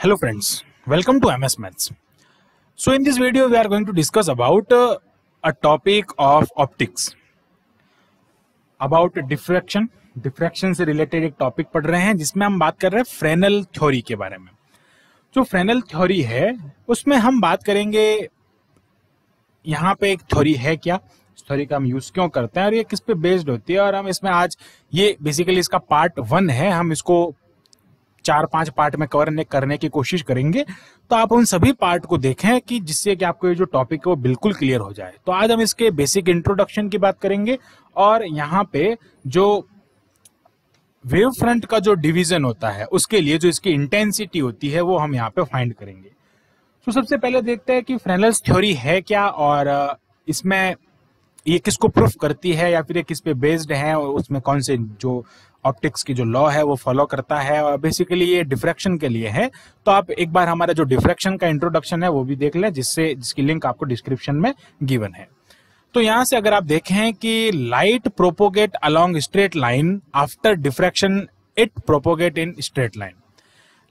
Hello friends, welcome to MS Maths. So in this video we are going to discuss about uh, a topic of optics. About diffraction, diffraction से related एक topic पढ़ रहे हैं जिसमें हम बात कर रहे हैं फ्रेनल थ्योरी के बारे में जो फ्रेनल थ्योरी है उसमें हम बात करेंगे यहाँ पे एक थ्योरी है क्या इस थ्योरी का हम यूज क्यों करते हैं और ये किस पे बेस्ड होती है और हम इसमें आज ये बेसिकली इसका पार्ट वन है हम इसको चार पांच पार्ट में कवर करने की कोशिश करेंगे तो आप उन सभी पार्ट को देखें कि जिससे कि आपको ये जो टॉपिक है वो बिल्कुल क्लियर हो जाए तो आज हम इसके बेसिक इंट्रोडक्शन की बात करेंगे और यहाँ पे जो वेव फ्रंट का जो डिवीजन होता है उसके लिए जो इसकी इंटेंसिटी होती है वो हम यहाँ पे फाइंड करेंगे तो सबसे पहले देखते हैं कि फ्रेनल्स थ्योरी है क्या और इसमें ये किसको प्रूफ करती है या फिर ये किस पे बेस्ड है और उसमें कौन से जो ऑप्टिक्स की जो लॉ है वो फॉलो करता है और बेसिकली ये डिफ्रैक्शन के लिए है तो आप एक बार हमारा जो डिफ्रैक्शन का इंट्रोडक्शन है वो भी देख लें जिससे जिसकी लिंक आपको डिस्क्रिप्शन में गिवन है तो यहां से अगर आप देखें कि light propagate along straight line after diffraction it propagate in straight line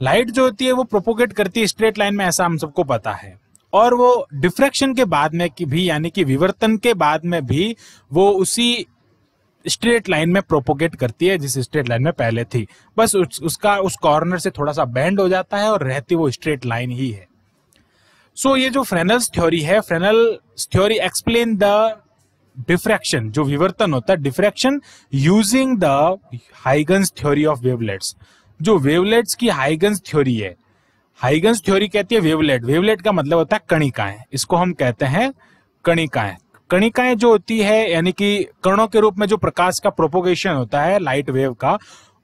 light जो होती है वो प्रोपोगेट करती है स्ट्रेट लाइन में ऐसा हम सबको पता है और वो डिफ्रैक्शन के बाद में कि भी यानी कि विवर्तन के बाद में भी वो उसी स्ट्रेट लाइन में प्रोपोगेट करती है जिस स्ट्रेट लाइन में पहले थी बस उस, उसका उस कॉर्नर से थोड़ा सा बैंड हो जाता है और रहती वो स्ट्रेट लाइन ही है सो so, ये जो फ्रेनल्स थ्योरी है Fresnel theory explain the diffraction जो विवर्तन होता है diffraction using the Huygens theory of wavelets जो वेवलेट्स की हाइगन्स थ्योरी है हाइगन्स थ्योरी कहती है वेवलेट वेवलेट का मतलब होता है कणिकाएं इसको हम कहते हैं कणिकाएं कणिकाएं जो होती है यानी कि कणों के रूप में जो प्रकाश का प्रोपोगेशन होता है लाइट वेव का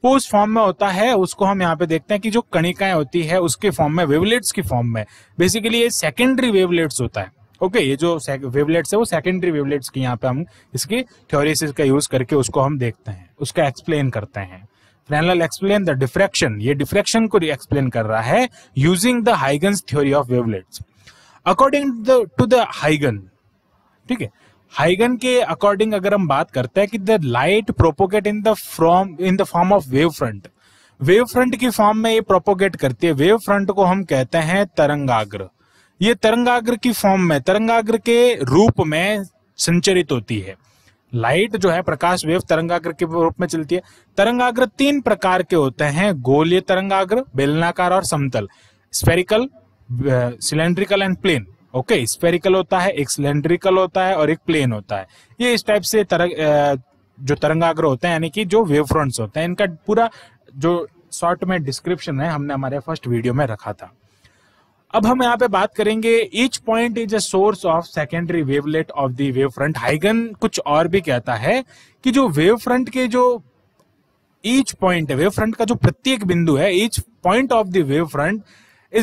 वो उस फॉर्म में होता है उसको हम यहाँ पे देखते हैं कि जो कणिकाएं होती है उसके फॉर्म में वेवलेट्स की फॉर्म में बेसिकली ये सेकेंडरी वेवलेट्स होता है ओके okay, ये जो वेवलेट्स है वो सेकेंडरी वेवलेट्स की यहाँ पे हम इसकी थ्योरी का यूज करके उसको हम देखते हैं उसका एक्सप्लेन करते हैं फ्रेनल एक्सप्लेन द डिफ्रेक्शन ये डिफ्रेक्शन को एक्सप्लेन कर रहा है using the Huygens theory of wavelets according to the हाइगन ठीक है हाइगन के अकॉर्डिंग अगर हम बात करते हैं कि the light propagate in the from in the form of wave front wave front की फॉर्म में ये प्रोपोगेट करती है वेव फ्रंट को हम कहते हैं तरंगाग्र ये तरंगाग्र की फॉर्म में तरंगाग्र के रूप में संचरित होती है लाइट जो है प्रकाश वेव तरंगाग्र के रूप में चलती है तरंगाग्र तीन प्रकार के होते हैं गोलीय तरंगाग्र बेलनाकार और समतल spherical cylindrical and plane okay okay, spherical होता है एक सिलेंड्रिकल होता है और एक प्लेन होता है ये इस टाइप से तरंग जो तरंगाग्र होते हैं यानी कि जो वेव फ्रंट्स होते हैं इनका पूरा जो शॉर्ट में डिस्क्रिप्शन है हमने हमारे फर्स्ट वीडियो में रखा था अब हम यहाँ पे बात करेंगे each point is a source of secondary wavelet of the wave front हाइगन कुछ और भी कहता है कि जो वेव फ्रंट के जो ईच पॉइंट वेव फ्रंट का जो प्रत्येक बिंदु है each point of the wave front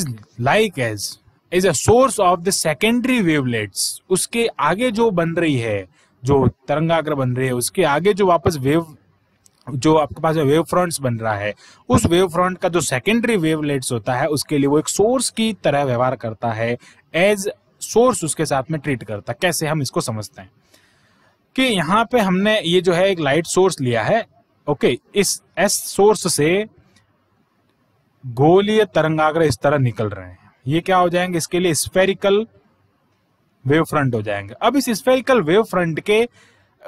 is like as is a source of the secondary wavelets उसके आगे जो बन रही है जो तरंगाग्र बन रही है उसके आगे जो वापस वेव जो आपके पास वेव फ्रंट्स बन रहा है उस वेव फ्रंट का जो सेकेंडरी वेवलेट्स होता है उसके लिए वो एक सोर्स की तरह व्यवहार करता है एज सोर्स उसके साथ में ट्रीट करता है कैसे हम इसको समझते हैं कि यहाँ पे हमने ये जो है एक लाइट सोर्स लिया है ओके इस एस सोर्स से गोलीय तरंगाग्र इस तरह निकल रहे हैं ये क्या हो जाएंगे इसके लिए स्पेरिकल वेव फ्रंट हो जाएंगे अब इस स्पेरिकल वेव फ्रंट के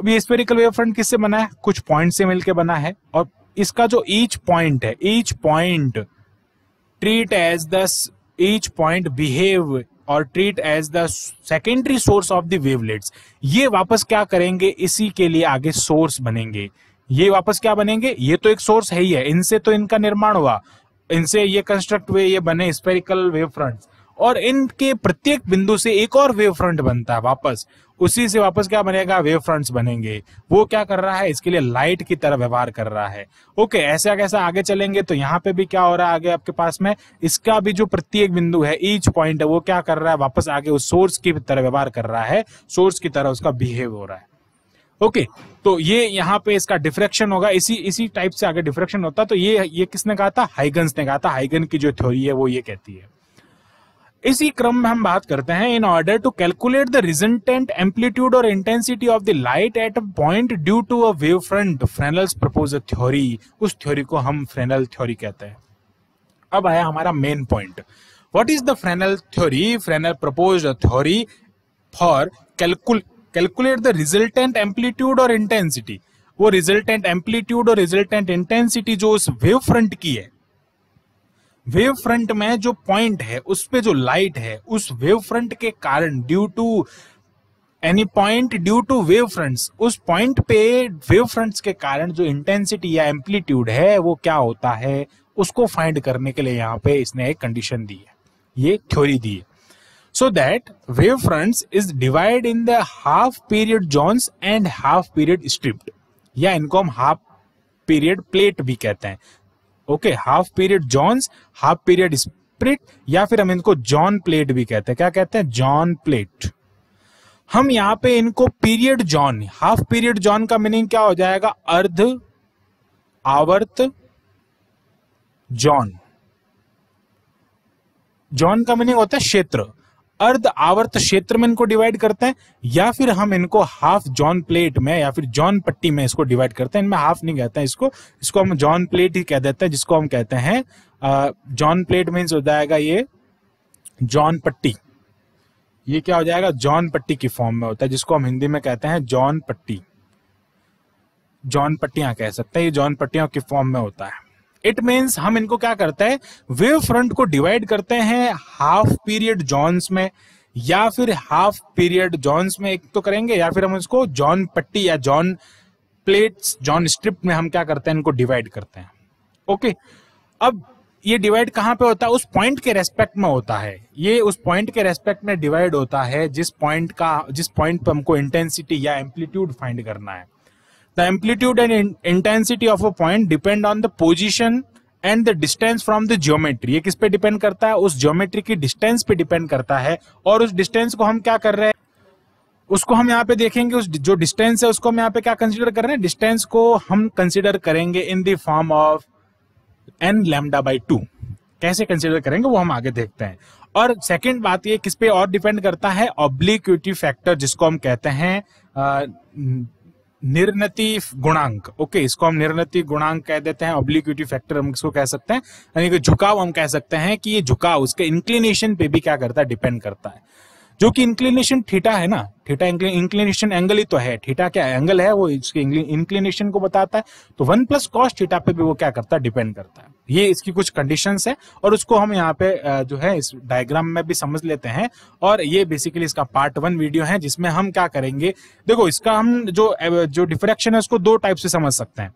अब ये स्पेरिकल वेव फ्रंट किससे बना है कुछ पॉइंट से मिलकर बना है और इसका जो ईच पॉइंट है each point treat as the each point behave और treat as the secondary source of the wavelets ये वापस क्या करेंगे इसी के लिए आगे सोर्स बनेंगे ये वापस क्या बनेंगे ये तो एक सोर्स है ही है इनसे तो इनका निर्माण हुआ इनसे ये कंस्ट्रक्ट हुए ये बने स्पेरिकल वेव फ्रंट और इनके प्रत्येक बिंदु से एक और वेव फ्रंट बनता है वापस उसी से वापस क्या बनेगा वेव फ्रंट्स बनेंगे वो क्या कर रहा है इसके लिए लाइट की तरह व्यवहार कर रहा है ओके ऐसा कैसा आगे चलेंगे तो यहाँ पे भी क्या हो रहा है आगे आपके पास में इसका भी जो प्रत्येक बिंदु है ईच पॉइंट है वो क्या कर रहा है वापस आगे उस सोर्स की तरह व्यवहार कर रहा है सोर्स की तरह उसका बिहेव हो रहा है ओके तो ये यहाँ पे इसका डिफ्रेक्शन होगा इसी इसी टाइप से आगे डिफ्रेक्शन होता तो ये ये किसने कहा था हाइगन्स ने कहा था हाइगन की जो थ्योरी है वो ये कहती है इसी क्रम में हम बात करते हैं in order to calculate the resultant amplitude और intensity of the light at a point due to a wave front Fresnel's propose theory उस थ्योरी को हम फ्रेनल थ्योरी कहते हैं अब आया हमारा main point what is the Fresnel theory Fresnel propose theory for calculate calculate the resultant amplitude और intensity वो रिजल्टेंट एम्पलीट्यूड और रिजल्टेंट इंटेंसिटी जो उस वेव फ्रंट की है वेव फ्रंट में जो पॉइंट है उस पे जो लाइट है उस वेव फ्रंट के कारण due to any point due to wave fronts उस पॉइंट पे वेव फ्रंट्स के कारण जो इंटेंसिटी या एम्पलीट्यूड है वो क्या होता है उसको फाइंड करने के लिए यहाँ पे इसने एक कंडीशन दी है ये थ्योरी दी है so that wavefronts is divided in the half period zones and half period stripped या इनको हम हाफ पीरियड प्लेट भी कहते हैं okay half period zones half period strip या फिर हम इनको जॉन प्लेट भी कहते हैं क्या कहते हैं जॉन प्लेट हम यहां पे इनको period zone half period zone का मीनिंग क्या हो जाएगा अर्ध आवर्त जॉन जॉन का मीनिंग होता है क्षेत्र अर्ध आवर्त क्षेत्र में इनको डिवाइड करते हैं या फिर हम इनको हाफ जॉन प्लेट में या फिर जॉन पट्टी में इसको डिवाइड करते हैं इनमें हाफ नहीं कहते हैं इसको इसको हम जॉन प्लेट ही कह देते हैं जिसको हम कहते हैं जॉन प्लेट मीन्स हो जाएगा ये जॉन पट्टी ये क्या हो जाएगा जॉन पट्टी की फॉर्म में होता है जिसको हम हिंदी में कहते हैं जॉन पट्टी जॉन पट्टियां कह सकते हैं ये जॉन पट्टियों की फॉर्म में होता है इट मीन्स हम इनको क्या करते हैं वेव फ्रंट को डिवाइड करते हैं हाफ पीरियड जॉन्स में या फिर हाफ पीरियड जॉन्स में एक तो करेंगे या फिर हम इसको जॉन पट्टी या जॉन प्लेट्स जॉन स्ट्रिप में हम क्या करते हैं इनको डिवाइड करते हैं ओके अब ये डिवाइड कहाँ पे होता है उस पॉइंट के रेस्पेक्ट में होता है ये उस पॉइंट के रेस्पेक्ट में डिवाइड होता है जिस पॉइंट का जिस पॉइंट पर हमको इंटेंसिटी या एम्पलीट्यूड फाइंड करना है The amplitude and in intensity of a point depend on the position and the distance from the geometry ये किस पे डिपेंड करता है उस ज्योमेट्री की डिस्टेंस पे डिपेंड करता है और उस डिस्टेंस को हम क्या कर रहे हैं उसको हम यहाँ पे देखेंगे उस जो डिस्टेंस है उसको हम यहाँ पे क्या कंसिडर कर रहे हैं डिस्टेंस को हम कंसिडर करेंगे in the form of n lambda by two कैसे कंसिडर करेंगे वो हम आगे देखते हैं और सेकेंड बात ये किस पे और डिपेंड करता है ऑब्लिक्यूटी फैक्टर जिसको हम कहते हैं निर्नति गुणांक ओके इसको हम निर्नति गुणांक कह देते हैं ऑब्लिक्यूटी फैक्टर हम इसको कह सकते हैं यानी कि झुकाव हम कह सकते हैं कि ये झुकाव उसके इंक्लिनेशन पे भी क्या करता है डिपेंड करता है जो कि इंक्लिनेशन थीटा है ना थीटा इंक्लिनेशन एंगल ही तो है थीटा क्या एंगल है वो इसके इंक्लिनेशन को बताता है तो वन प्लस कॉस थीटा पे भी वो क्या करता है डिपेंड करता है ये इसकी कुछ कंडीशन है और उसको हम यहाँ पे जो है इस डायग्राम में भी समझ लेते हैं और ये बेसिकली इसका पार्ट वन वीडियो है जिसमें हम क्या करेंगे देखो इसका हम जो जो डिफ्रेक्शन है उसको दो टाइप से समझ सकते हैं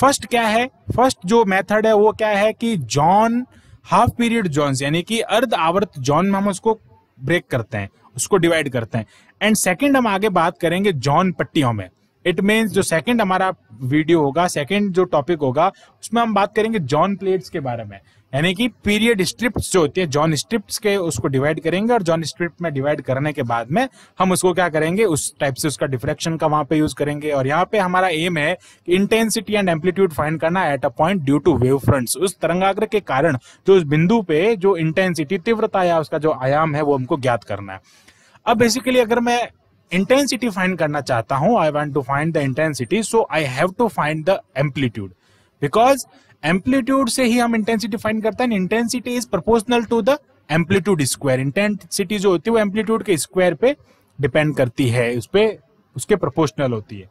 फर्स्ट क्या है फर्स्ट जो मेथड है वो क्या है कि जॉन हाफ पीरियड जॉन्स यानी कि अर्ध आवर्त जॉन में हम उसको ब्रेक करते हैं उसको डिवाइड करते हैं एंड सेकेंड हम आगे बात करेंगे जॉन पट्टियों में इट मीन्स जो सेकंड हमारा वीडियो होगा सेकंड जो टॉपिक होगा उसमें हम बात करेंगे जॉन प्लेट्स के बारे में यानी कि पीरियड स्ट्रिप्स जो होती है जॉन स्ट्रिप्स के उसको डिवाइड करेंगे और जॉन स्ट्रिप में डिवाइड करने के बाद में हम उसको क्या करेंगे उस टाइप से उसका डिफ्रेक्शन का वहां पे यूज करेंगे और यहाँ पे हमारा एम है कि इंटेंसिटी एंड एम्पलीट्यूड फाइंड करना at a point due to wave fronts उस तरंगाग्र के कारण जो उस बिंदु पे जो इंटेंसिटी तीव्रता या उसका जो आयाम है वो हमको ज्ञात करना है अब बेसिकली अगर मैं इंटेंसिटी फाइंड करना चाहता हूं I want to find the intensity so I have to find the amplitude because amplitude से ही हम इंटेंसिटी फाइंड करते हैं intensity is proportional to the amplitude square intensity जो होती है वो एम्पलीट्यूड के स्क्वायर पे डिपेंड करती है उस पर उसके प्रोपोर्शनल होती है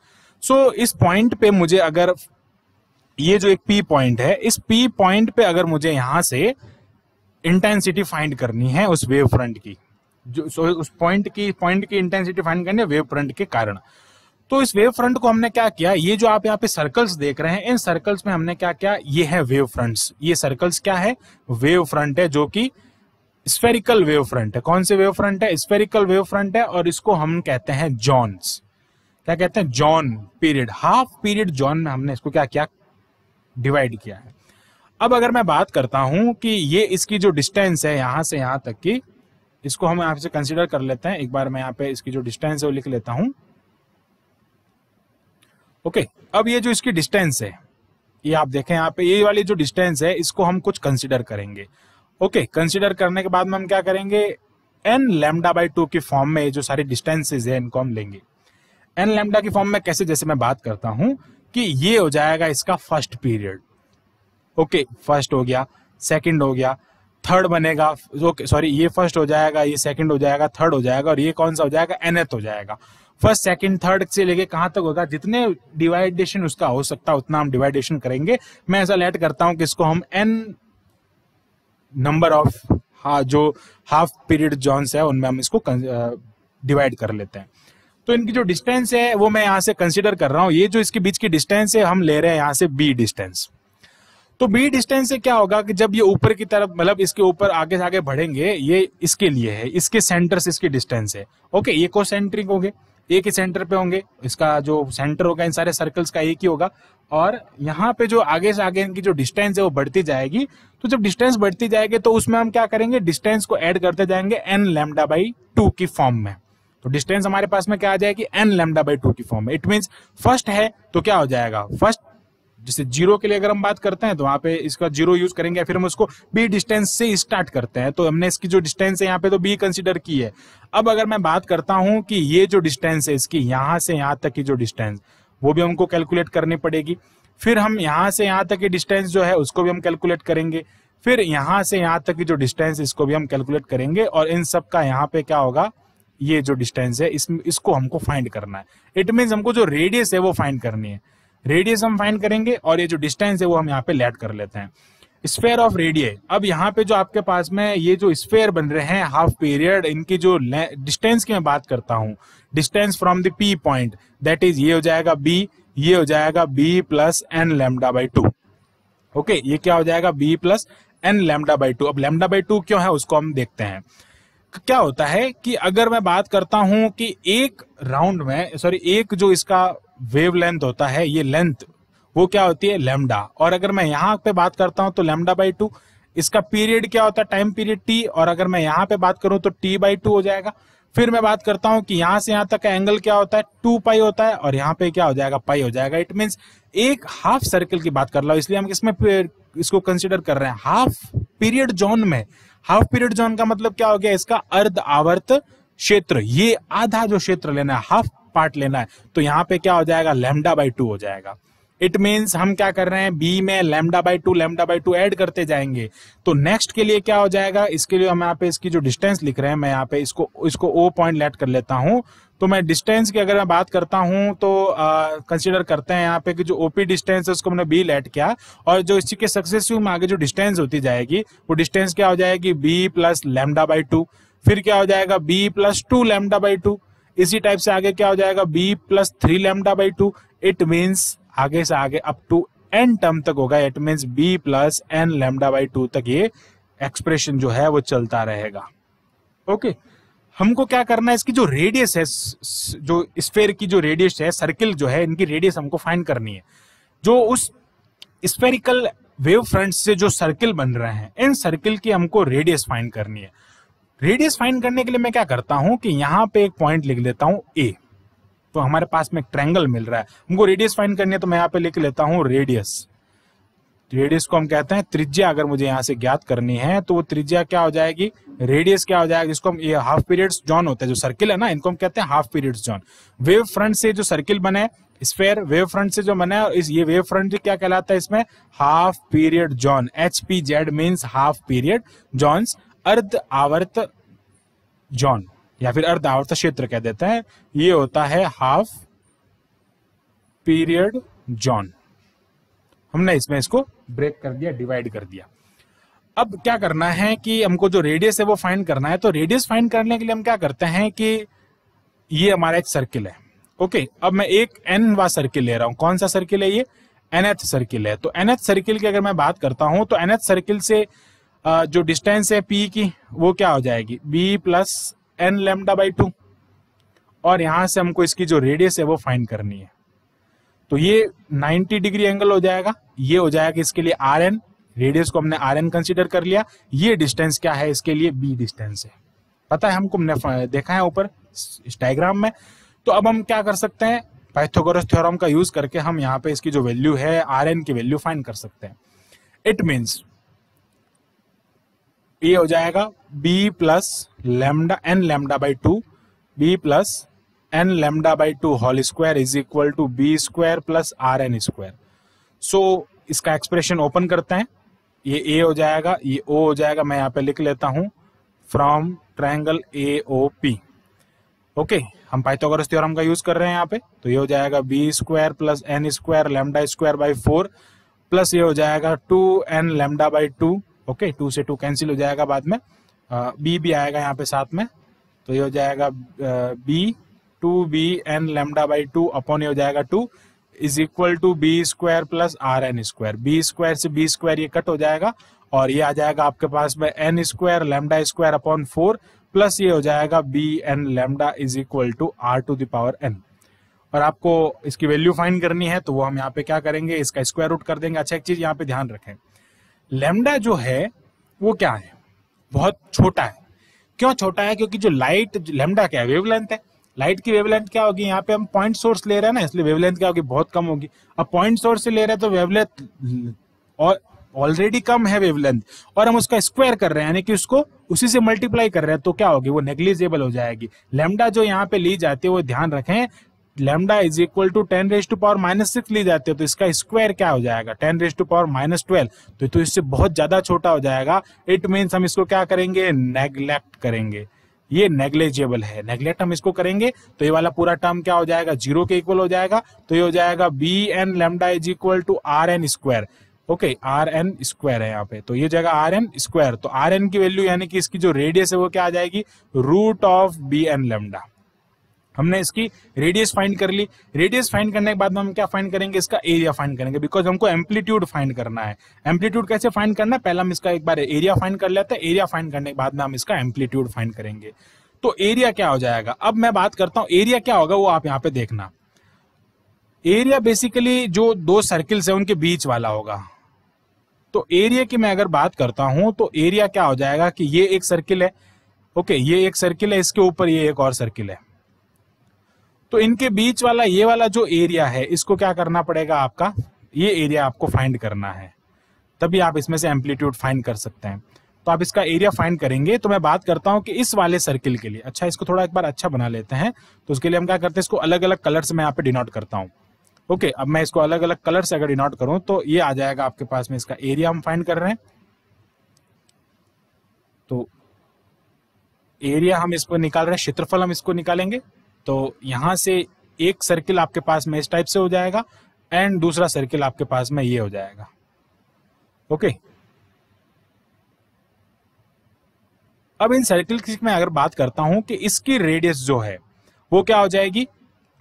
सो so, इस पॉइंट पे मुझे अगर ये जो एक पी पॉइंट है इस पी पॉइंट पे अगर मुझे यहां से इंटेंसिटी फाइंड करनी है उस वेव फ्रंट की जो सो उस पॉइंट की पॉइंट की इंटेंसिटी फाइंड करनी है वेव फ्रंट के कारण तो इस वेव फ्रंट को हमने क्या किया ये जो आप यहाँ पे सर्कल्स देख रहे हैं इन सर्कल्स में हमने क्या किया ये है वेव फ्रंट्स ये सर्कल्स क्या है वेव फ्रंट है जो कि स्फेरिकल वेव फ्रंट है कौन से वेव फ्रंट है स्फेरिकल वेव फ्रंट है और इसको हम कहते हैं जॉन्स क्या कहते हैं zone period half period zone में हमने इसको क्या किया डिवाइड किया है अब अगर मैं बात करता हूं कि ये इसकी जो डिस्टेंस है यहां से यहां तक की इसको हम यहाँ से कंसिडर कर लेते हैं एक बार मैं यहाँ पे इसकी जो डिस्टेंस है वो लिख लेता हूं ओके okay, अब ये जो इसकी डिस्टेंस है ये आप देखें यहाँ पे ये वाली जो डिस्टेंस है इसको हम कुछ कंसिडर करेंगे ओके okay, कंसिडर करने के बाद में हम क्या करेंगे एन लेमडा बाई टू की फॉर्म में जो सारी डिस्टेंसेज है इनको हम लेंगे एन लेमडा की फॉर्म में कैसे जैसे मैं बात करता हूं कि ये हो जाएगा इसका फर्स्ट पीरियड ओके फर्स्ट हो गया सेकंड हो गया थर्ड बनेगा जो सॉरी ये फर्स्ट हो जाएगा ये सेकंड हो जाएगा थर्ड हो जाएगा और ये कौन सा हो जाएगा एनथ हो जाएगा फर्स्ट सेकंड थर्ड से लेके कहाँ तक होगा जितने डिवाइडेशन उसका हो सकता है उतना हम डिवाइडेशन करेंगे मैं ऐसा लेट करता हूँ कि इसको हम एन नंबर ऑफ हा, जो हाफ पीरियड जॉन्स है उनमें हम इसको डिवाइड कर लेते हैं तो इनकी जो डिस्टेंस है वो मैं यहाँ से कंसिडर कर रहा हूँ ये जो इसके बीच की डिस्टेंस है हम ले रहे हैं यहाँ से बी डिस्टेंस तो बी डिस्टेंस से क्या होगा कि जब ये ऊपर की तरफ मतलब इसके ऊपर आगे से आगे बढ़ेंगे ये इसके लिए है इसके सेंटर से इसकी डिस्टेंस है ओके ये को सेंट्रिक होंगे एक ही सेंटर पे होंगे इसका जो सेंटर होगा इन सारे सर्कल्स का एक ही होगा और यहाँ पे जो आगे से आगे इनकी जो डिस्टेंस है वो बढ़ती जाएगी तो जब डिस्टेंस बढ़ती जाएगी तो उसमें हम क्या करेंगे डिस्टेंस को ऐड करते जाएंगे एन लेमडा बाई टू की फॉर्म में तो डिस्टेंस हमारे पास में क्या आ जाएगी एन लेमडा बाई टू की फॉर्म में इट मीन फर्स्ट है तो क्या हो जाएगा फर्स्ट जैसे जीरो के लिए अगर हम बात करते हैं तो वहां पे इसका जीरो यूज करेंगे फिर हम उसको बी डिस्टेंस से स्टार्ट करते हैं तो हमने इसकी जो डिस्टेंस है यहाँ पे तो बी कंसिडर की है अब अगर मैं बात करता हूं कि ये जो डिस्टेंस है इसकी यहाँ से यहाँ तक की जो डिस्टेंस वो भी हमको कैलकुलेट करनी पड़ेगी फिर हम यहां से यहाँ तक की डिस्टेंस जो है उसको भी हम कैलकुलेट करेंगे फिर यहां से यहाँ तक की जो डिस्टेंस इसको भी हम कैलकुलेट करेंगे और इन सब का यहाँ पे क्या होगा ये जो डिस्टेंस है इस, इसको हमको फाइंड करना है इट मीन्स हमको जो रेडियस है वो फाइंड करनी है रेडियस हम फाइंड करेंगे और ये जो डिस्टेंस है वो हम यहाँ पे लेट कर लेते हैं स्पेयर ऑफ रेडिये अब यहाँ पे जो आपके पास में ये जो स्पेयर बन रहे हैं हाफ पीरियड इनकी जो डिस्टेंस की मैं बात करता हूँ distance from the P point that is ये हो जाएगा बी ये हो जाएगा B plus N lambda by two okay ये क्या हो जाएगा B plus N lambda by two अब लेमडा बाई टू क्यों है उसको हम देखते हैं क्या होता है कि अगर मैं बात करता हूं कि एक राउंड में सॉरी एक जो इसका वेव लेंथ होता है ये लेंथ वो क्या होती है लेमडा और अगर मैं यहाँ पे बात करता हूँ तो लेमडा बाई टू इसका पीरियड क्या होता है टाइम पीरियड टी और अगर मैं यहाँ पे बात करूँ तो टी बाई टू हो जाएगा फिर मैं बात करता हूँ कि यहाँ से यहाँ तक का एंगल क्या होता है टू पाई होता है और यहाँ पे क्या हो जाएगा पाई हो जाएगा इट मीन्स एक हाफ सर्कल की बात कर लो इसलिए हम इसमें इसको कंसिडर कर रहे हैं हाफ पीरियड जोन में हाफ पीरियड जोन का मतलब क्या हो गया इसका अर्ध आवर्त क्षेत्र ये आधा जो क्षेत्र लेना है हाफ पार्ट लेना है तो यहाँ पे क्या हो जाएगा लेमडा बाई टू हो जाएगा इट मीन्स हम क्या कर रहे हैं बी में lambda by two lambda by two add करते जाएंगे तो नेक्स्ट के लिए क्या हो जाएगा इसके लिए हम यहाँ पे इसकी जो डिस्टेंस लिख रहे हैं मैं यहाँ पे इसको इसको ओ पॉइंट लेट कर लेता हूँ तो मैं डिस्टेंस की अगर मैं बात करता हूँ तो कंसिडर करते हैं यहाँ पे कि जो ओपी डिस्टेंस है उसको हमने बी लेट किया और जो इसी के सक्सेसिव में आगे जो डिस्टेंस होती जाएगी वो डिस्टेंस क्या हो जाएगी B plus lambda by two फिर क्या हो जाएगा B plus two lambda by two इसी टाइप से आगे क्या हो जाएगा B plus three lambda by two it means आगे से आगे अप टू एन टर्म तक होगा it means B plus N lambda by two तक ये एक्सप्रेशन जो है वो चलता रहेगा ओके okay. हमको क्या करना है इसकी जो रेडियस है जो स्पेयर की जो रेडियस है सर्किल जो है इनकी रेडियस हमको फाइंड करनी है जो उस स्पेरिकल वेव फ्रंट से जो सर्किल बन रहे हैं इन सर्किल की हमको रेडियस फाइंड करनी है रेडियस फाइंड करने के लिए मैं क्या करता हूं कि यहाँ पे एक पॉइंट लिख लेता हूं ए तो हमारे पास में एक ट्रैंगल मिल रहा है हमको रेडियस फाइंड करनी है तो मैं यहां पे लिख लेता हूं रेडियस रेडियस को हम कहते हैं त्रिज्या अगर मुझे यहां से ज्ञात करनी है तो वो त्रिज्या क्या हो जाएगी रेडियस क्या हो जाएगा जिसको हम ये हाफ पीरियड्स जॉन होता है जो सर्किल है ना इनको हम कहते हैं half periods zone wave front से जो सर्किल बने स्पेयर वेव फ्रंट से जो बने इस ये वेव फ्रंट क्या कहलाता है इसमें half period zone H P Z means half period zones अर्ध आवर्त जॉन या फिर अर्ध आवर्त क्षेत्र कह देते हैं ये होता है हाफ पीरियड जॉन हमने इसमें इसको ब्रेक कर दिया डिवाइड कर दिया अब क्या करना है कि हमको जो रेडियस है वो फाइंड करना है तो रेडियस फाइंड करने के लिए हम क्या करते हैं कि ये हमारा एक सर्किल है ओके अब मैं एक एन वा सर्किल ले रहा हूं कौन सा सर्किल है ये एनएथ सर्किल है तो एनएथ सर्किल की अगर मैं बात करता हूं तो एनएथ सर्किल से जो डिस्टेंस है पी की वो क्या हो जाएगी B plus N lambda by two और यहां से हमको इसकी जो रेडियस है वो फाइंड करनी है तो ये 90 डिग्री एंगल हो जाएगा ये हो जाएगा इसके लिए आर एन रेडियस को हमने आर एन कंसिडर कर लिया ये डिस्टेंस क्या है इसके लिए बी डिस्टेंस है पता है हमको हमने देखा है ऊपर इस डायग्राम में तो अब हम क्या कर सकते हैं पाइथागोरस थ्योरम का यूज करके हम यहाँ पे इसकी जो वैल्यू है आर एन की वैल्यू फाइंड कर सकते हैं इट मीन्स ये हो जाएगा B plus lambda N lambda by two B plus N lambda by two whole square is equal to B square plus R N square so इसका expression open करते हैं ये ए हो जाएगा ये ओ हो जाएगा मैं यहाँ पे लिख लेता हूँ from triangle A O P okay हम पाइथागोरस थ्योरम का यूज कर रहे हैं यहाँ पे तो ये हो जाएगा B square plus N square lambda square by four plus ये हो जाएगा two N lambda by two okay two से टू कैंसिल हो जाएगा बाद में बी भी आएगा यहाँ पे साथ में तो ये हो जाएगा B two B N lambda by two upon ये हो जाएगा two is equal to B square plus R N square B square से बी स्क्वायर ये कट हो जाएगा और ये आ जाएगा आपके पास में N square lambda square upon four plus ये हो जाएगा B N lambda is equal to R to the power N और आपको इसकी वैल्यू फाइंड करनी है तो वो हम यहाँ पे क्या करेंगे इसका स्क्वायर रूट कर देंगे अच्छा एक चीज यहाँ पे ध्यान रखें लेमडा जो है वो क्या है बहुत छोटा है क्यों छोटा है क्योंकि जो लाइट लेमडा क्या है वेवलेंथ है लाइट की वेवलेंथ क्या होगी यहाँ पे हम पॉइंट सोर्स ले रहे हैं ना इसलिए वेवलेंथ क्या होगी बहुत कम होगी अब पॉइंट सोर्स से ले रहे हैं तो वेवलेंथ और ऑलरेडी कम है वेवलेंथ और हम उसका स्क्वायर कर रहे हैं यानी कि उसको उसी से मल्टीप्लाई कर रहे हैं तो क्या होगी वो नेग्लिजेबल हो जाएगी लेमडा जो यहाँ पे ली जाती है वो ध्यान रखें lambda is equal to ten raise to power minus six ली जाते हो तो इसका स्क्वायर क्या हो जाएगा ten raise to power minus twelve तो, तो इससे बहुत ज्यादा छोटा हो जाएगा इट मीन्स हम इसको क्या करेंगे नेग्लेक्ट करेंगे ये नेग्लेजेबल है नेग्लेक्ट हम इसको करेंगे तो ये वाला पूरा टर्म क्या हो जाएगा जीरो के इक्वल हो जाएगा तो ये हो जाएगा B N lambda is equal to R N square okay R N square है यहाँ पे तो ये जगह आर एन स्क्वायर तो आर एन की वैल्यू यानी कि इसकी जो रेडियस है वो क्या आ जाएगी root of B N lambda हमने इसकी रेडियस फाइंड कर ली रेडियस फाइंड करने के बाद में हम क्या फाइंड करेंगे इसका एरिया फाइंड करेंगे बिकॉज हमको एम्पलीट्यूड फाइंड करना है एम्पलीट्यूड कैसे फाइंड करना है पहले हम इसका एक बार एरिया फाइंड कर लेते हैं एरिया फाइंड करने के बाद में हम इसका एम्पलीट्यूड फाइंड करेंगे तो एरिया क्या हो जाएगा अब मैं बात करता हूँ एरिया क्या होगा वो आप यहाँ पे देखना एरिया बेसिकली जो दो सर्किल्स है उनके बीच वाला होगा तो एरिया की मैं अगर बात करता हूं तो एरिया क्या हो जाएगा कि ये एक सर्किल है ओके ये एक सर्किल है इसके ऊपर ये एक और सर्किल है तो इनके बीच वाला ये वाला जो एरिया है इसको क्या करना पड़ेगा आपका ये एरिया आपको फाइंड करना है तभी आप इसमें से एम्पलीट्यूड फाइंड कर सकते हैं तो आप इसका एरिया फाइंड करेंगे तो मैं बात करता हूं कि इस वाले सर्किल के लिए अच्छा इसको थोड़ा एक बार अच्छा बना लेते हैं तो उसके लिए हम क्या करते हैं इसको अलग अलग कलर से मैं यहाँ पे डिनोट करता हूँ ओके अब मैं इसको अलग अलग कलर से अगर डिनोट करूं तो ये आ जाएगा आपके पास में इसका एरिया हम फाइंड कर रहे हैं तो एरिया हम इसको निकाल रहे हैं क्षेत्रफल हम इसको निकालेंगे तो यहाँ से एक सर्किल आपके पास में इस टाइप से हो जाएगा एंड दूसरा सर्किल आपके पास में ये हो जाएगा ओके अब इन सर्किल की मैं अगर बात करता हूं कि इसकी रेडियस जो है वो क्या हो जाएगी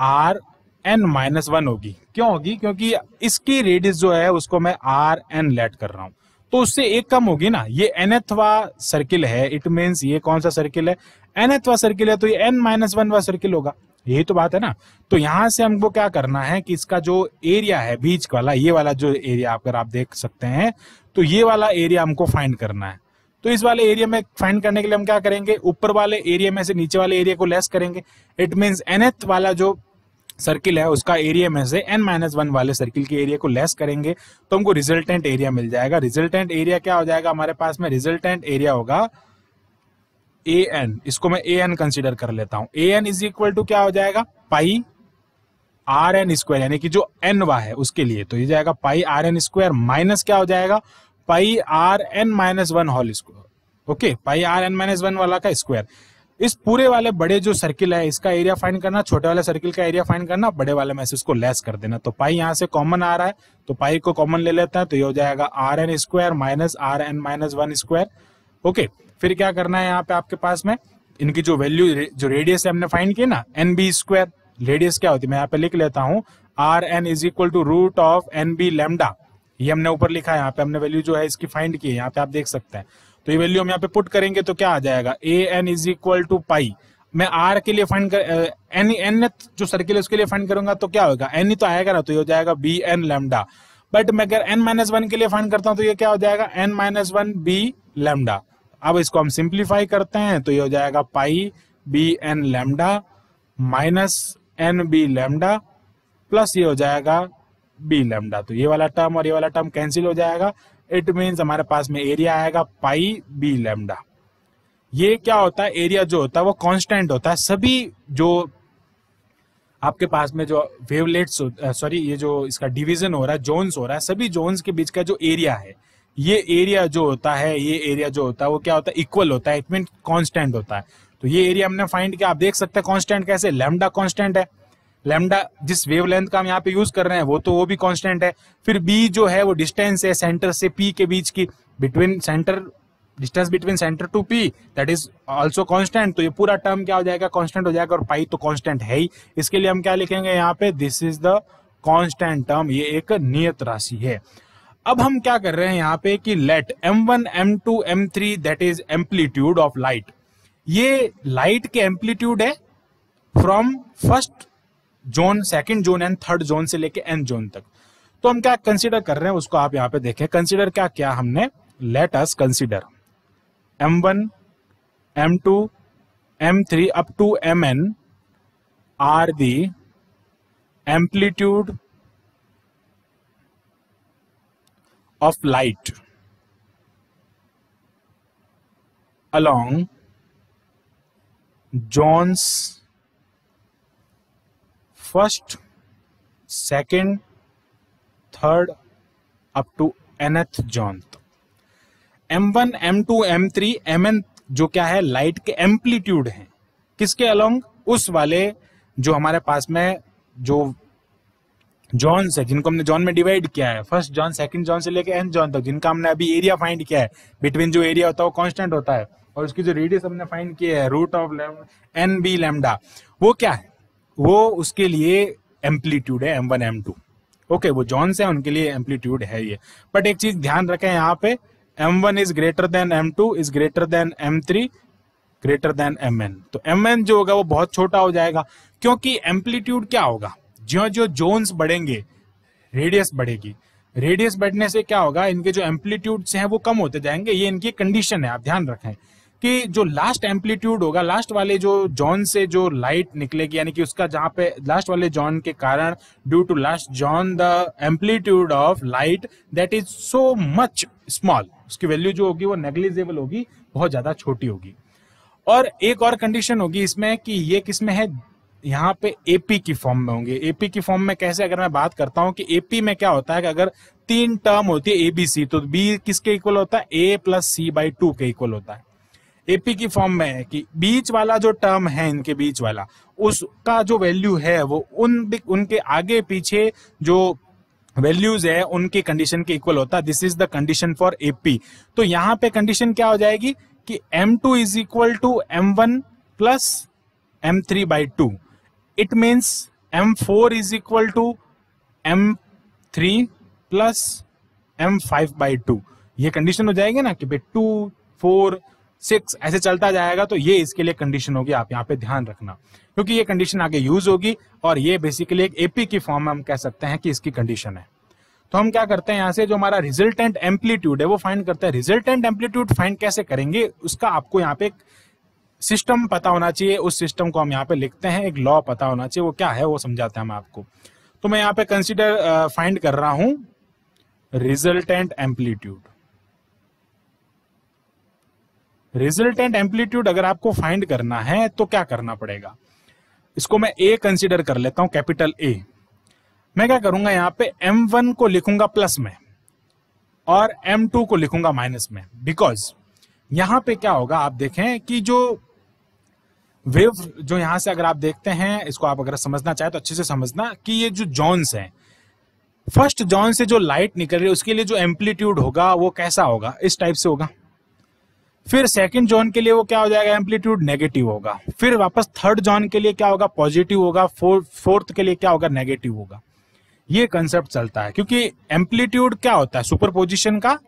आर एन माइनस वन होगी क्यों होगी क्योंकि इसकी रेडियस जो है उसको मैं आर एन लेट कर रहा हूं तो उससे एक कम होगी ना ये एनथवा सर्किल है इट मीन ये कौन सा सर्किल है तो वा सर्किल है तो ये एन माइनस वन वा सर्किल होगा यही तो बात है ना तो यहाँ से हमको क्या करना है कि इसका जो एरिया है बीच वाला ये वाला जो एरिया अगर आप देख सकते हैं तो ये वाला एरिया हमको फाइंड करना है तो इस वाले एरिया में फाइंड करने के लिए हम क्या करेंगे ऊपर वाले एरिया में से नीचे वाले एरिया को लेस करेंगे इट मीन्स एनथ वाला जो सर्किल है उसका एरिया में से एन माइनस वन वाले सर्किल के एरिया को लेस करेंगे तो हमको रिजल्टेंट एरिया मिल जाएगा रिजल्टेंट एरिया क्या हो जाएगा हमारे पास में रिजल्टेंट एरिया होगा ए एन इसको मैं ए एन कंसिडर कर लेता हूं A N is equal to क्या हो जाएगा पाई आर एन स्क्वायर यानी कि जो एन वा है उसके लिए तो ये जाएगा pi R N square minus क्या हो जाएगा pi R N minus one whole square okay pi R N minus one वाला का स्क्वायर इस पूरे वाले बड़े जो सर्किल है इसका एरिया फाइंड करना छोटे वाले सर्किल का एरिया फाइंड करना बड़े वाले में से इसको लेस कर देना तो पाई यहाँ से कॉमन आ रहा है तो पाई को कॉमन ले लेते हैं तो ये हो जाएगा R N square minus R N minus one square okay फिर क्या करना है यहाँ पे आपके पास में इनकी जो वैल्यू जो रेडियस है हमने फाइंड की ना एन बी स्क्वायर रेडियस क्या होती है मैं यहाँ पे लिख लेता हूँ R N is equal to root of N B lambda ये हमने ऊपर लिखा है यहाँ पे हमने वैल्यू जो है इसकी फाइंड की है यहाँ पे आप देख सकते हैं तो ये वैल्यू हम यहाँ पे पुट करेंगे तो क्या आ जाएगा A N is equal to pi मैं आर के लिए फाइंड कर एन एन जो सर्किल उसके लिए फाइंड करूंगा तो क्या होगा एन ही तो आएगा ना तो ये हो जाएगा बी एन लेमडा बट मैं अगर एन माइनस वन के लिए फाइंड करता हूँ तो ये क्या हो जाएगा N minus one B lambda अब इसको हम सिंप्लीफाई करते हैं तो ये हो जाएगा pi B N lambda minus N B lambda plus ये हो जाएगा बी लेमडा तो ये वाला टर्म और ये वाला टर्म कैंसिल हो जाएगा इट मीन्स हमारे पास में एरिया आएगा पाई बी लेमडा ये क्या होता है एरिया जो होता है वो कांस्टेंट होता है सभी जो आपके पास में जो वेवलेट्स सॉरी ये जो इसका डिवीजन हो रहा है जोन्स हो रहा है सभी जोन्स के बीच का जो एरिया है ये एरिया जो होता है ये एरिया जो होता है वो क्या होता है इक्वल होता है इट मीन कॉन्स्टेंट होता है तो ये एरिया हमने फाइंड किया आप देख सकते हैं कॉन्स्टेंट कैसे लेमडा कॉन्स्टेंट है लेमडा जिस वेव लेंथ का हम यहाँ पे यूज कर रहे हैं वो तो वो भी कॉन्स्टेंट है फिर बी जो है वो डिस्टेंस है सेंटर से पी के बीच की between centre distance between centre to P that is also constant तो ये पूरा टर्म क्या हो जाएगा कांस्टेंट हो जाएगा और पाई तो कांस्टेंट है ही इसके लिए हम क्या लिखेंगे यहाँ पे this is the constant term ये एक नियत राशि है अब हम क्या कर रहे हैं यहाँ पे कि let M one M two M three that is amplitude of light ये लाइट के एम्पलीट्यूड है from first zone second zone and third zone से लेके एन जोन तक तो हम क्या कंसिडर कर रहे हैं उसको आप यहाँ पे देखें कंसिडर क्या क्या हमने let us consider M one M two M three up to M N are the amplitude of light along John's first, second, third up to nth zone M1, M2, M3, Mn जो क्या है light के amplitude हैं किसके along उस वाले जो हमारे पास में जो जॉन है जिनको हमने जॉन में डिवाइड किया है फर्स्ट जॉन सेकंड जॉन से लेकर एन जॉन तक जिनका हमने अभी एरिया फाइंड किया है बिटवीन जो एरिया होता है वो कॉन्स्टेंट होता है और उसकी जो रेडियस हमने फाइंड किया है root of N B lambda वो क्या है वो उसके लिए एम्पलीट्यूड है M one M two okay वो जॉन से उनके लिए एम्पलीट्यूड है ये बट एक चीज ध्यान रखें यहाँ पे M one is greater than M two is greater than M three greater than M N तो एम एन जो होगा वो बहुत छोटा हो जाएगा क्योंकि एम्पलीट्यूड क्या होगा जो जो जोन्स बढ़ेंगे रेडियस बढ़ेगी रेडियस बढ़ने से क्या होगा इनके जो एम्पलीट्यूड हैं वो कम होते जाएंगे ये इनकी कंडीशन है आप ध्यान रखें कि जो लास्ट एम्पलीट्यूड होगा लास्ट वाले जो जॉन से जो लाइट निकलेगी यानी कि उसका जहां पे लास्ट वाले जॉन के कारण due to last zone the amplitude of light that is so much small उसकी वैल्यू जो होगी वो नेग्लिजेबल होगी बहुत ज्यादा छोटी होगी और एक और कंडीशन होगी इसमें कि ये किसमें है यहाँ पे एपी की फॉर्म में होंगे एपी की फॉर्म में कैसे अगर मैं बात करता हूँ कि एपी में क्या होता है कि अगर तीन टर्म होती है एबीसी तो बी किसके इक्वल होता है A plus C by two के इक्वल होता है एपी की फॉर्म में है कि बीच वाला जो टर्म है इनके बीच वाला उसका जो वैल्यू है वो उन उनके आगे पीछे जो वैल्यूज है उनके कंडीशन के इक्वल होता है this is the condition for AP तो यहाँ पे कंडीशन क्या हो जाएगी कि M two is equal to M one plus M three by two M four is equal to M three plus M five by two ये condition हो जाएगी ना कि भाई टू फोर सिक्स ऐसे चलता जाएगा तो ये इसके लिए कंडीशन होगी आप यहाँ पे ध्यान रखना क्योंकि ये कंडीशन आगे यूज होगी और ये बेसिकली एक एपी की फॉर्म में हम कह सकते हैं कि इसकी कंडीशन है तो हम क्या करते हैं यहाँ से जो हमारा रिजल्टेंट एम्पलीट्यूड है वो फाइंड करते हैं रिजल्टेंट एम्पलीट्यूड फाइंड कैसे करेंगे उसका आपको यहाँ पे सिस्टम पता होना चाहिए उस सिस्टम को हम यहाँ पे लिखते हैं एक लॉ पता होना चाहिए वो क्या है वो समझाते हैं हम आपको तो मैं यहाँ पे कंसिडर फाइंड कर रहा हूं रिजल्टेंट एम्पलीट्यूड रिजल्टेंट एम्पलीट्यूड अगर आपको फाइंड करना है तो क्या करना पड़ेगा इसको मैं ए कंसिडर कर लेता हूं कैपिटल ए मैं क्या करूंगा यहाँ पे एम वन को लिखूंगा प्लस में और एम टू को लिखूंगा माइनस में बिकॉज यहां पे क्या होगा आप देखें कि जो वेव जो यहाँ से अगर आप देखते हैं इसको आप अगर समझना चाहे तो अच्छे से समझना कि ये जो जॉन्स हैं फर्स्ट जॉन से जो लाइट निकल रही है उसके लिए जो एम्पलीट्यूड होगा वो कैसा होगा इस टाइप से होगा फिर सेकंड जॉन के लिए वो क्या हो जाएगा एम्पलीट्यूड नेगेटिव होगा फिर वापस थर्ड जॉन के लिए क्या होगा पॉजिटिव होगा फोर्थ के लिए क्या होगा नेगेटिव होगा ये कंसेप्ट चलता है क्योंकि एम्पलीट्यूड क्या होता है पोजिशन का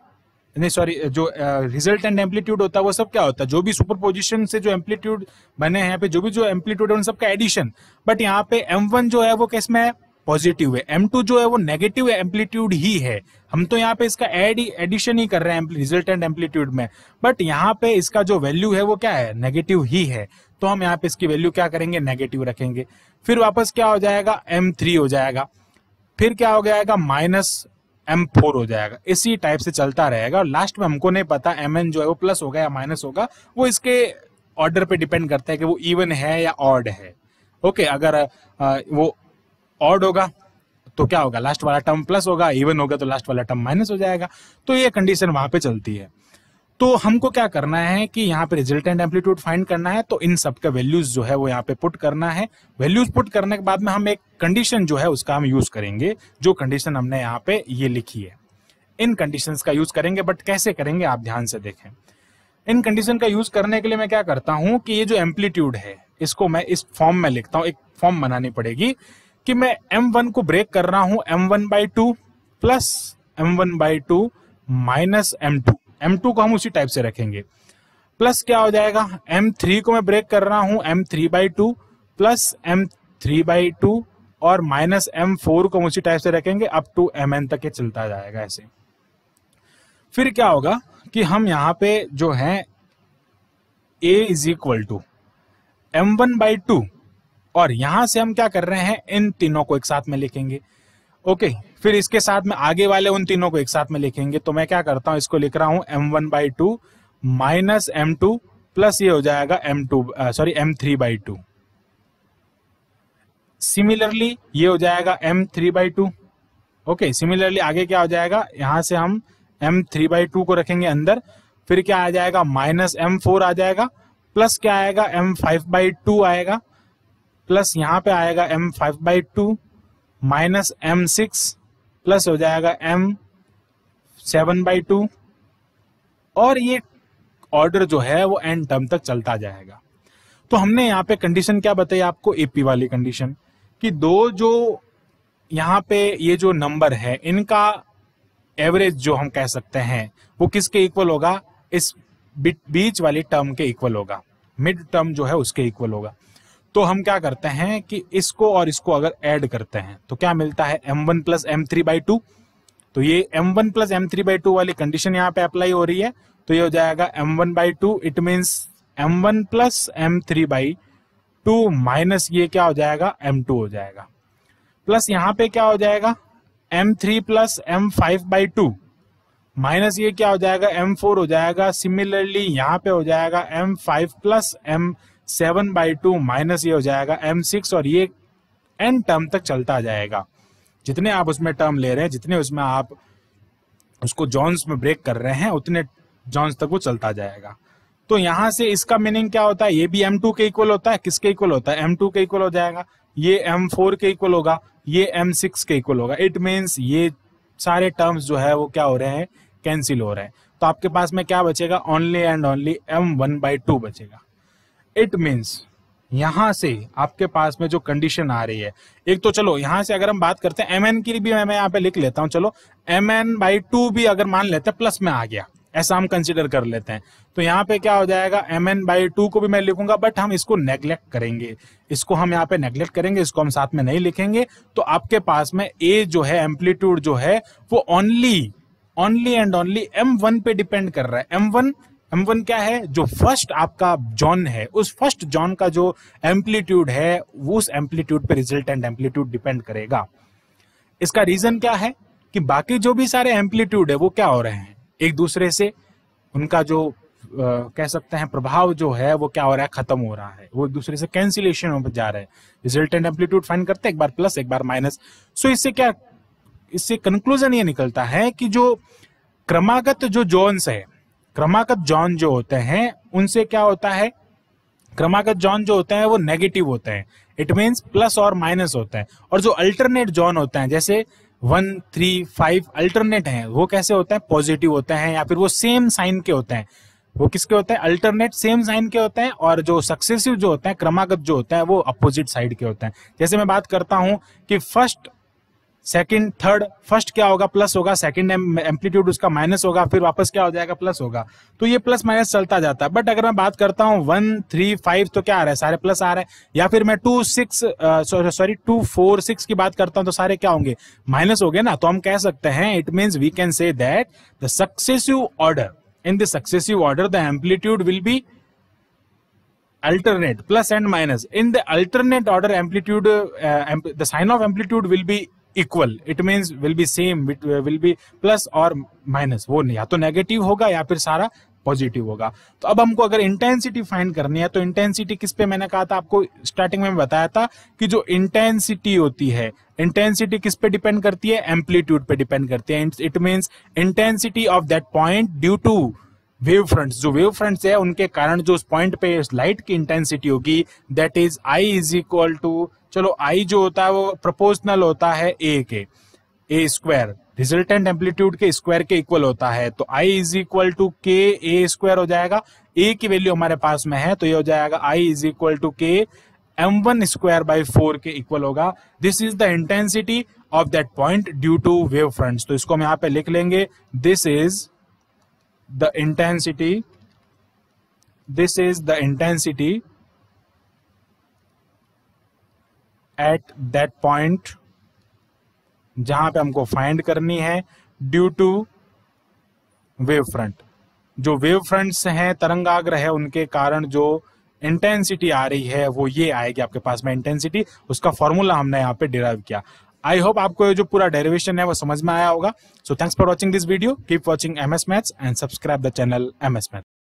नहीं सॉरी जो रिजल्ट एंड एम्पलीट्यूड होता है वो सब क्या होता है जो भी सुपर पोजिशन से जो एम्पलीट्यूड बने हैं पे जो भी जो एम्पलीट्यूड है उन सबका एडिशन बट यहाँ पे एम वन जो है वो किस में है पॉजिटिव है एम टू जो है वो नेगेटिव एम्पलीट्यूड ही है हम तो यहाँ पे इसका एड एडिशन ही कर रहे हैं रिजल्ट एंड एम्पलीट्यूड में बट यहाँ पे इसका जो वैल्यू है वो क्या है नेगेटिव ही है तो हम यहाँ पे इसकी वैल्यू क्या करेंगे नेगेटिव रखेंगे फिर वापस क्या हो जाएगा एम थ्री हो जाएगा फिर क्या हो जाएगा माइनस एम फोर हो जाएगा इसी टाइप से चलता रहेगा और लास्ट में हमको नहीं पता एम एन जो है वो प्लस होगा या माइनस होगा वो इसके ऑर्डर पे डिपेंड करता है कि वो इवन है या ऑड है ओके okay, अगर आ, वो ऑड होगा तो क्या होगा लास्ट वाला टर्म प्लस होगा इवन होगा तो लास्ट वाला टर्म माइनस हो जाएगा तो ये कंडीशन वहां पे चलती है तो हमको क्या करना है कि यहाँ पे रिजल्टेंट एम्पलीट्यूड फाइंड करना है तो इन सब का वैल्यूज जो है वो यहाँ पे पुट करना है वैल्यूज पुट करने के बाद में हम एक कंडीशन जो है उसका हम यूज करेंगे जो कंडीशन हमने यहाँ पे ये लिखी है इन कंडीशन का यूज करेंगे बट कैसे करेंगे आप ध्यान से देखें इन कंडीशन का यूज करने के लिए मैं क्या करता हूँ कि ये जो एम्पलीट्यूड है इसको मैं इस फॉर्म में लिखता हूँ एक फॉर्म बनानी पड़ेगी कि मैं एम को ब्रेक कर रहा हूँ M one by two plus M one by two minus M two M two को हम उसी टाइप से रखेंगे प्लस क्या हो जाएगा एम थ्री को मैं ब्रेक कर रहा हूं M three by two plus M three by two और माइनस एम फोर को हम उसी टाइप से रखेंगे अप टू एम एन तक ये चलता जाएगा ऐसे फिर क्या होगा कि हम यहाँ पे जो है A is equal to M one by two और यहां से हम क्या कर रहे हैं इन तीनों को एक साथ में लिखेंगे ओके फिर इसके साथ में आगे वाले उन तीनों को एक साथ में लिखेंगे तो मैं क्या करता हूं इसको लिख रहा हूं M one by two minus M two plus ये हो जाएगा M two sorry M three by two similarly ये हो जाएगा M three by two okay similarly आगे क्या हो जाएगा यहां से हम एम थ्री बाई टू को रखेंगे अंदर फिर क्या आ जाएगा माइनस एम फोर आ जाएगा प्लस क्या आएगा एम फाइव बाई टू आएगा प्लस यहां पे आएगा M five by two minus M six plus हो जाएगा एम सेवन बाई टू और ये ऑर्डर जो है वो एंड टर्म तक चलता जाएगा तो हमने यहाँ पे कंडीशन क्या बताई आपको एपी वाली कंडीशन कि दो जो यहाँ पे ये जो नंबर है इनका एवरेज जो हम कह सकते हैं वो किसके इक्वल होगा इस बीच वाली टर्म के इक्वल होगा मिड टर्म जो है उसके इक्वल होगा तो हम क्या करते हैं कि इसको और इसको अगर ऐड करते हैं तो क्या मिलता है M one plus M three by two तो ये M one plus M three by two वाली कंडीशन यहाँ पे अप्लाई हो रही है तो ये हो जाएगा M one by two it means M one plus M three by two minus ये क्या हो जाएगा एम टू हो जाएगा प्लस यहाँ पे क्या हो जाएगा M three plus M five by two minus ये क्या हो जाएगा एम फोर हो जाएगा सिमिलरली यहाँ पे हो जाएगा M five plus M seven by two minus ये हो जाएगा एम सिक्स और ये एन टर्म तक चलता जाएगा जितने आप उसमें टर्म ले रहे हैं जितने उसमें आप उसको जॉन्स में ब्रेक कर रहे हैं उतने जॉन्स तक वो चलता जाएगा तो यहां से इसका मीनिंग क्या होता है ये भी एम टू के इक्वल होता है किसके इक्वल होता है एम टू के इक्वल हो जाएगा ये एम फोर के इक्वल होगा ये एम सिक्स के इक्वल होगा इट मीन्स ये सारे टर्म्स जो है वो क्या हो रहे हैं कैंसिल हो रहे हैं तो आपके पास में क्या बचेगा only and only M one by two बचेगा इट मीन्स यहां से आपके पास में जो कंडीशन आ रही है एक तो चलो यहां से अगर हम बात करते हैं एम की भी मैं यहाँ पे लिख लेता हूँ चलो एम एन बाई टू भी अगर मान लेते हैं प्लस में आ गया ऐसा हम कंसिडर कर लेते हैं तो यहाँ पे क्या हो जाएगा एम एन बाई टू को भी मैं लिखूंगा बट हम इसको नेग्लेक्ट करेंगे इसको हम यहाँ पे नेग्लेक्ट करेंगे इसको हम साथ में नहीं लिखेंगे तो आपके पास में ए जो है एम्पलीट्यूड जो है वो only only and only M पे डिपेंड कर रहा है एम एम वन क्या है जो फर्स्ट आपका जॉन है उस फर्स्ट जॉन का जो एम्पलीट्यूड है वो उस एम्पलीट्यूड पे रिजल्ट एंड एम्पलीट्यूड डिपेंड करेगा इसका रीजन क्या है कि बाकी जो भी सारे एम्पलीट्यूड है वो क्या हो रहे हैं एक दूसरे से उनका जो Uh, कह सकते हैं प्रभाव जो है वो क्या हो रहा है खत्म हो रहा है वो एक दूसरे से कैंसिलेशन हो जा रहे हैं रिजल्टेंट एम्पलीट्यूड फाइन करते हैं एक बार प्लस एक बार माइनस सो so, इससे क्या इससे कंक्लूजन ये निकलता है कि जो क्रमागत जो जोन्स है क्रमागत जॉन जो होते हैं उनसे क्या होता है क्रमागत जॉन जो होते हैं वो नेगेटिव होते हैं इट मीन्स प्लस और माइनस होता है और जो अल्टरनेट जॉन होते हैं जैसे वन थ्री फाइव अल्टरनेट हैं वो कैसे होते हैं पॉजिटिव होते हैं या फिर वो सेम साइन के होते हैं वो किसके होते हैं अल्टरनेट सेम साइन के होते हैं और जो सक्सेसिव जो होते हैं क्रमागत जो होते हैं वो अपोजिट साइड के होते हैं जैसे मैं बात करता हूं कि फर्स्ट सेकंड थर्ड फर्स्ट क्या होगा प्लस होगा सेकंड एम्पलीट्यूड उसका माइनस होगा फिर वापस क्या हो जाएगा प्लस होगा तो ये प्लस माइनस चलता जाता है बट अगर मैं बात करता हूँ वन थ्री फाइव तो क्या आ रहा है सारे प्लस आ रहे हैं या फिर मैं two six sorry two four six की बात करता हूँ तो सारे क्या होंगे माइनस हो गए ना तो हम कह सकते हैं it means we can say that the successive order in the successive order the amplitude will be alternate plus and minus in the alternate order amplitude uh, amp the amplitude of amplitude will be equal it means will be same will be plus और minus वो या तो negative होगा या फिर सारा positive होगा तो अब हमको अगर इंटेंसिटी फाइंड करनी है तो इंटेंसिटी किस पे मैंने कहा था आपको स्टार्टिंग में बताया था कि जो इंटेंसिटी होती है इंटेंसिटी किस पे डिपेंड करती है एम्पलीट्यूड पे डिपेंड करती है it means intensity of that point due to wave fronts जो वेव फ्रंट्स है उनके कारण जो उस पॉइंट पे लाइट की इंटेंसिटी होगी that is I is equal to चलो आई जो होता है वो प्रोपोर्शनल होता है A K A square resultant amplitude के स्क्वायर के इक्वल होता है तो आई इज इक्वल टू के ए स्क्वायर हो जाएगा ए की वैल्यू हमारे पास में है तो ये हो जाएगा I is equal to K M one square by four के इक्वल होगा this is the intensity of that point due to wave fronts तो इसको हम यहाँ पे लिख लेंगे this is the intensity this is the intensity at that point जहां पे हमको फाइंड करनी है ड्यू टू वेव फ्रंट जो वेव फ्रंट्स हैं तरंगाग्र है उनके कारण जो इंटेंसिटी आ रही है वो ये आएगी आपके पास में इंटेंसिटी उसका फॉर्मूला हमने यहाँ पे डिराइव किया आई होप आपको जो पूरा डेरिवेशन है वो समझ में आया होगा so thanks for watching this video keep watching M S maths and subscribe the channel M S maths